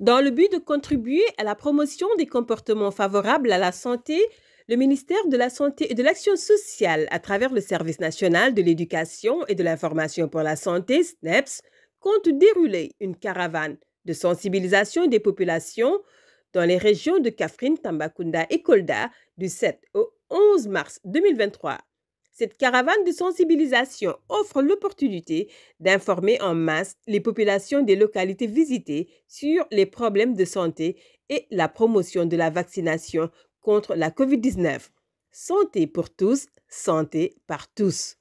Dans le but de contribuer à la promotion des comportements favorables à la santé, le ministère de la Santé et de l'Action sociale, à travers le Service national de l'éducation et de l'information pour la santé, SNEPS, e compte dérouler une caravane de sensibilisation des populations dans les régions de Kafrine, Tambacounda et Kolda du 7 au 11 mars 2023. Cette caravane de sensibilisation offre l'opportunité d'informer en masse les populations des localités visitées sur les problèmes de santé et la promotion de la vaccination contre la COVID-19. Santé pour tous, santé par tous.